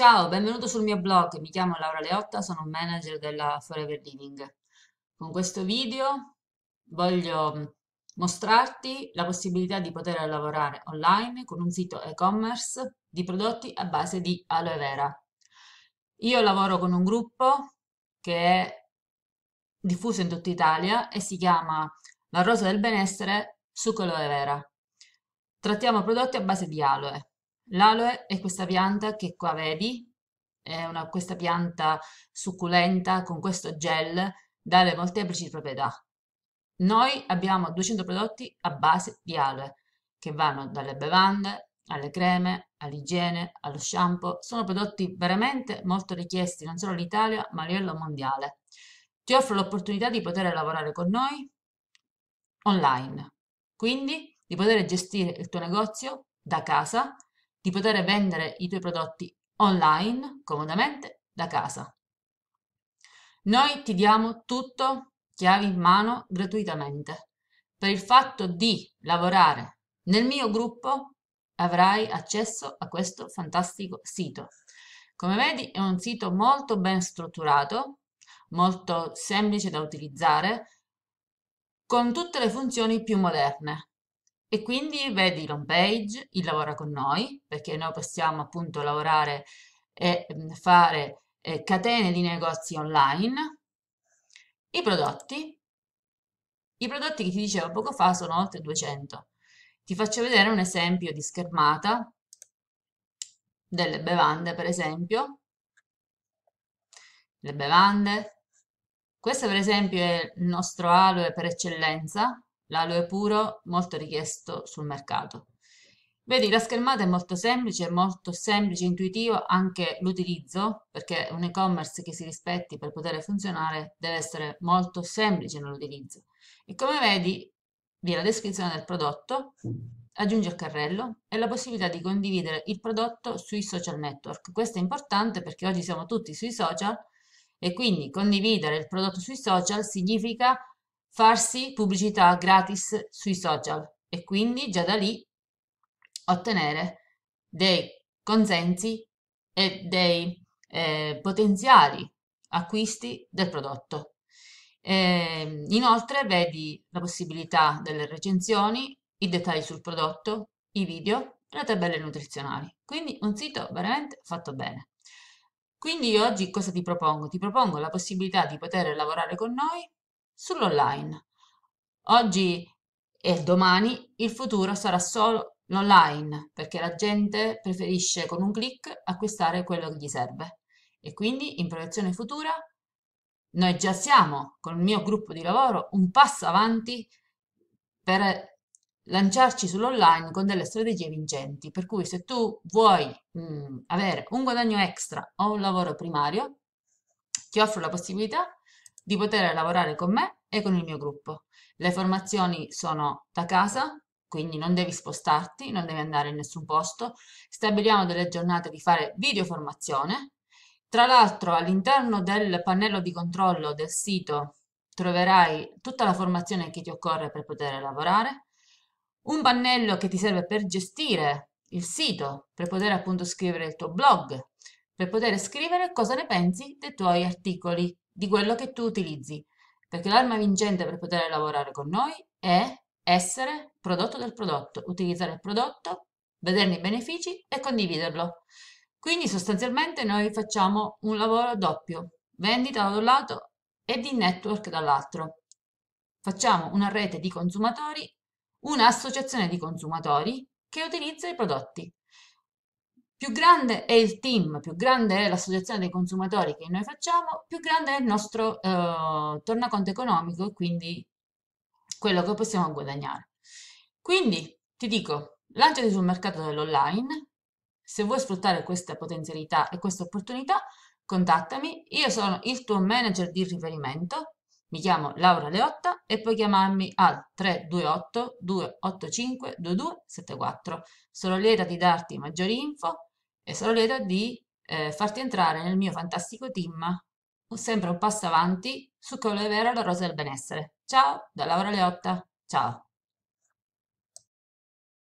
Ciao, benvenuto sul mio blog, mi chiamo Laura Leotta, sono un manager della Forever Living. Con questo video voglio mostrarti la possibilità di poter lavorare online con un sito e-commerce di prodotti a base di aloe vera. Io lavoro con un gruppo che è diffuso in tutta Italia e si chiama La Rosa del Benessere su Aloe Vera. Trattiamo prodotti a base di aloe. L'aloe è questa pianta che qua vedi, è una, questa pianta succulenta con questo gel dalle molteplici proprietà. Noi abbiamo 200 prodotti a base di aloe che vanno dalle bevande alle creme, all'igiene, allo shampoo. Sono prodotti veramente molto richiesti non solo in Italia ma a livello mondiale. Ti offro l'opportunità di poter lavorare con noi online, quindi di poter gestire il tuo negozio da casa di poter vendere i tuoi prodotti online comodamente da casa. Noi ti diamo tutto chiavi in mano gratuitamente. Per il fatto di lavorare nel mio gruppo avrai accesso a questo fantastico sito. Come vedi è un sito molto ben strutturato, molto semplice da utilizzare, con tutte le funzioni più moderne. E quindi vedi l'home page, il lavora con noi, perché noi possiamo appunto lavorare e mm, fare eh, catene di negozi online, i prodotti, i prodotti che ti dicevo poco fa sono oltre 200. Ti faccio vedere un esempio di schermata delle bevande, per esempio. Le bevande. Questo per esempio è il nostro aloe per eccellenza, L'aloe puro molto richiesto sul mercato. Vedi, la schermata è molto semplice, è molto semplice e intuitivo anche l'utilizzo, perché un e-commerce che si rispetti per poter funzionare deve essere molto semplice nell'utilizzo. E come vedi, vi è la descrizione del prodotto, aggiungi il carrello e la possibilità di condividere il prodotto sui social network. Questo è importante perché oggi siamo tutti sui social e quindi condividere il prodotto sui social significa farsi pubblicità gratis sui social e quindi già da lì ottenere dei consensi e dei eh, potenziali acquisti del prodotto. Eh, inoltre vedi la possibilità delle recensioni, i dettagli sul prodotto, i video e le tabelle nutrizionali. Quindi un sito veramente fatto bene. Quindi oggi cosa ti propongo? Ti propongo la possibilità di poter lavorare con noi sull'online. Oggi e domani il futuro sarà solo l'online, perché la gente preferisce con un clic acquistare quello che gli serve. E quindi in proiezione futura noi già siamo, con il mio gruppo di lavoro, un passo avanti per lanciarci sull'online con delle strategie vincenti. Per cui se tu vuoi mh, mhmm, avere un guadagno extra o un lavoro primario, ti offro la possibilità di poter lavorare con me e con il mio gruppo. Le formazioni sono da casa, quindi non devi spostarti, non devi andare in nessun posto. Stabiliamo delle giornate di fare videoformazione. Tra l'altro all'interno del pannello di controllo del sito troverai tutta la formazione che ti occorre per poter lavorare, un pannello che ti serve per gestire il sito, per poter appunto scrivere il tuo blog, per poter scrivere cosa ne pensi dei tuoi articoli di quello che tu utilizzi, perché l'arma vincente per poter lavorare con noi è essere prodotto del prodotto, utilizzare il prodotto, vederne i benefici e condividerlo. Quindi sostanzialmente noi facciamo un lavoro doppio, vendita da un lato e di network dall'altro. Facciamo una rete di consumatori, un'associazione di consumatori che utilizza i prodotti. Più grande è il team, più grande è l'associazione dei consumatori che noi facciamo, più grande è il nostro eh, tornaconto economico e quindi quello che possiamo guadagnare. Quindi ti dico, lanciati sul mercato dell'online, se vuoi sfruttare questa potenzialità e questa opportunità, contattami, io sono il tuo manager di riferimento, mi chiamo Laura Leotta e puoi chiamarmi al 328 285 2274. Sono lieta di darti maggiori info e sarò lieta di eh, farti entrare nel mio fantastico team, sempre un passo avanti su quello che era la rosa del benessere. Ciao da Laura Leotta, ciao!